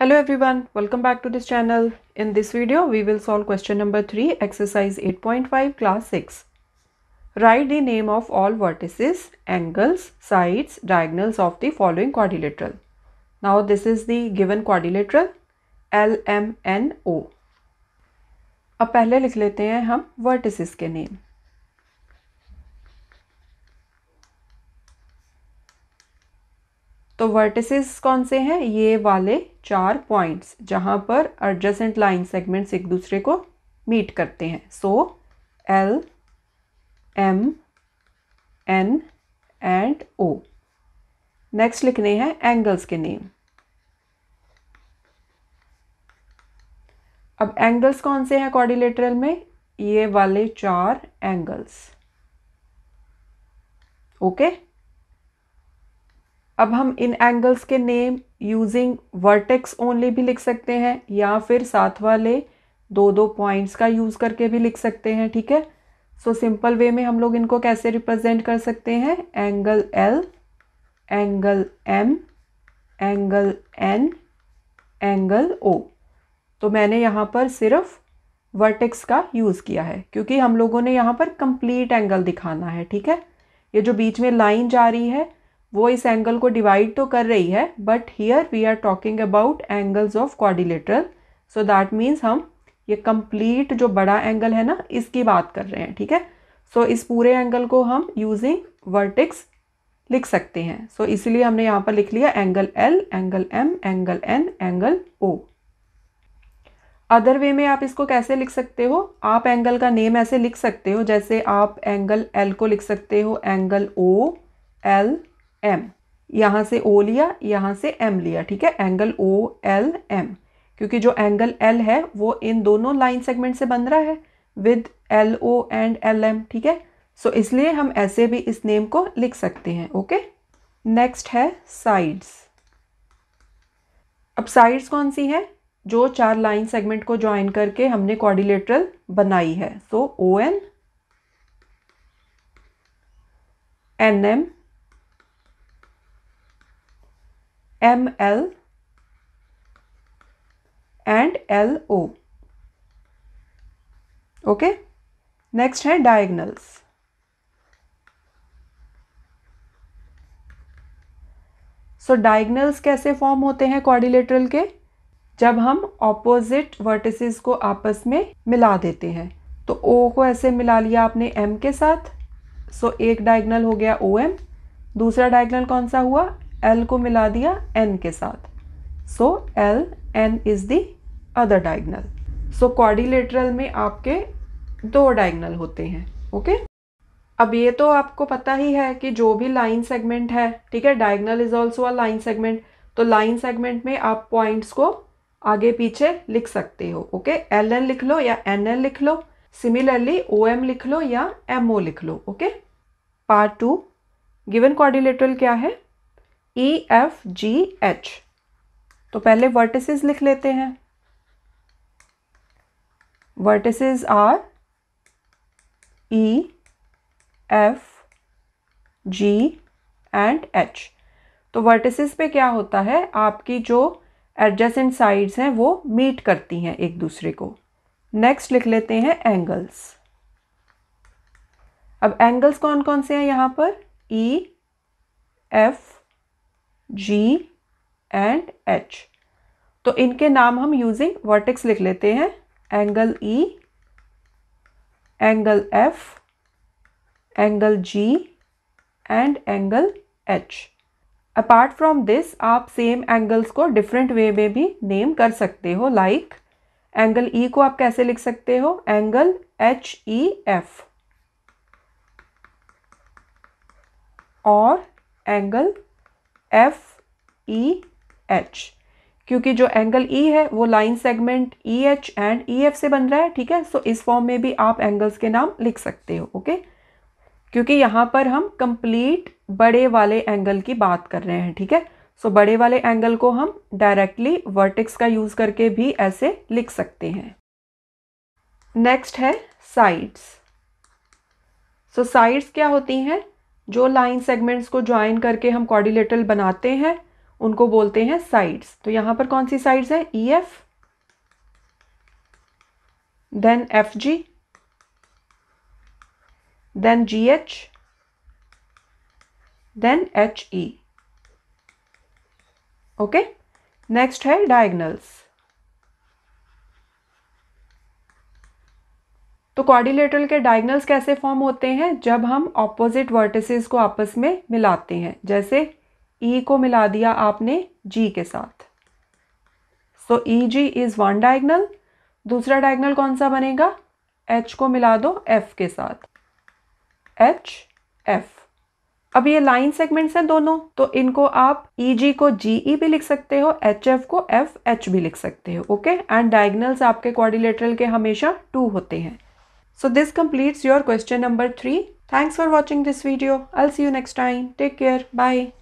Hello everyone, welcome back to this channel. In this video, we will solve question number 3, exercise 8.5, class 6. Write the name of all vertices, angles, sides, diagonals of the following quadrilateral. Now this is the given quadrilateral LMNO. अब पहले लिख लेते हैं हम vertices के name. तो vertices कौन से हैं ये वाले चार पॉइंट्स जहां पर एडजेसेंट लाइन सेगमेंट्स एक दूसरे को मीट करते हैं so L M N and O next लिखने हैं एंगल्स के नेम अब एंगल्स कौन से हैं कॉर्डिलेटरल में ये वाले चार एंगल्स ओके okay? अब हम इन एंगल्स के नेम यूजिंग वर्टेक्स ओनली भी लिख सकते हैं या फिर साथ वाले दो दो पॉइंट्स का यूज़ करके भी लिख सकते हैं ठीक है सो सिंपल वे में हम लोग इनको कैसे रिप्रेजेंट कर सकते हैं angle L angle M angle N angle O तो मैंने यहाँ पर सिर्फ वर्टेक्स का यूज़ किया है क्योंकि हम लोगों ने यहाँ पर कंप्लीट एंगल दिखाना है ठीक है ये जो बीच में लाइन जा रही है वो इस एंगल को डिवाइड तो कर रही है but here we are talking about angles of quadrilateral so that means हम ये कंप्लीट जो बड़ा एंगल है ना इसकी बात कर रहे हैं ठीक है सो so, इस पूरे एंगल को हम यूजिंग वर्टिक्स लिख सकते हैं सो so, इसीलिए हमने यहाँ पर लिख लिया angle L angle M angle N angle O other way में आप इसको कैसे लिख सकते हो आप एंगल का नेम ऐसे लिख सकते हो जैसे आप एंगल एल को लिख सकते हो एंगल ओ एल एम यहाँ से ओ लिया यहाँ से एम लिया ठीक है एंगल ओ एल एम क्योंकि जो एंगल एल है वो इन दोनों लाइन सेगमेंट से बन रहा है with L O and L M ठीक है सो इसलिए हम ऐसे भी इस नेम को लिख सकते हैं ओके नेक्स्ट है साइड्स अब साइड्स कौन सी हैं जो चार लाइन सेगमेंट को ज्वाइन करके हमने कॉर्डिलेटरल बनाई है so O N N M M L and L O okay next है डायगनल्स सो डायगनल्स कैसे फॉर्म होते हैं कॉर्डिलेटरल के जब हम ऑपोजिट वर्टिसेस को आपस में मिला देते हैं तो ओ को ऐसे मिला लिया आपने एम के साथ सो so, एक डायगनल हो गया ओ एम दूसरा डायगनल कौन सा हुआ एल को मिला दिया एन के साथ so L N is the other diagonal so quadrilateral में आपके दो डायगनल होते हैं ओके okay? अब ये तो आपको पता ही है कि जो भी लाइन सेगमेंट है ठीक है diagonal is also a line segment तो लाइन सेगमेंट में आप पॉइंट्स को आगे पीछे लिख सकते हो ओके एल एन लिख लो या एन एल लिख लो सिमिलरली ओ एम लिख लो या एम ओ लिख लो okay part two given quadrilateral क्या है ई एफ जी एच तो पहले वर्टिसेस लिख लेते हैं vertices are E F G and H तो वर्टिसेस पे क्या होता है आपकी जो एडजेसेंट साइड्स हैं वो मीट करती हैं एक दूसरे को नेक्स्ट लिख लेते हैं एंगल्स अब एंगल्स कौन कौन से हैं यहाँ पर E e, F G and H तो इनके नाम हम यूजिंग वर्टेक्स लिख लेते हैं angle E angle F angle G and angle H apart from this आप सेम एंगल्स को डिफरेंट वे में भी नेम कर सकते हो लाइक एंगल ई को आप कैसे लिख सकते हो एंगल एच ई एफ और एंगल एफ ई एच क्योंकि जो एंगल ई e है वो line segment E H and E F से बन रहा है ठीक है सो so, इस फॉर्म में भी आप एंगल्स के नाम लिख सकते हो ओके क्योंकि यहाँ पर हम कंप्लीट बड़े वाले एंगल की बात कर रहे हैं ठीक है सो so, बड़े वाले एंगल को हम डायरेक्टली वर्टिक्स का यूज़ करके भी ऐसे लिख सकते हैं नेक्स्ट है साइड्स सो साइड्स क्या होती हैं जो लाइन सेगमेंट्स को ज्वाइन करके हम कॉर्डिलेटरल बनाते हैं उनको बोलते हैं साइड्स तो यहां पर कौन सी साइड्स e e. है E F then F G then G H then H E okay next है डायग्नल्स तो क्वारिलेटरल के डायगनल्स कैसे फॉर्म होते हैं जब हम ऑपोजिट वर्टिसेस को आपस में मिलाते हैं जैसे ई e को मिला दिया आपने जी के साथ so E G is one diagonal दूसरा डायगनल कौन सा बनेगा एच को मिला दो एफ के साथ एच एफ अब ये लाइन सेगमेंट्स हैं दोनों तो इनको आप ई e जी को जी ई e भी लिख सकते हो एच एफ को एफ एच भी लिख सकते हो ओके एंड डायगनल्स आपके क्वारिलेटरल के हमेशा टू होते हैं So this completes your question number 3. Thanks for watching this video. I'll see you next time. Take care. Bye.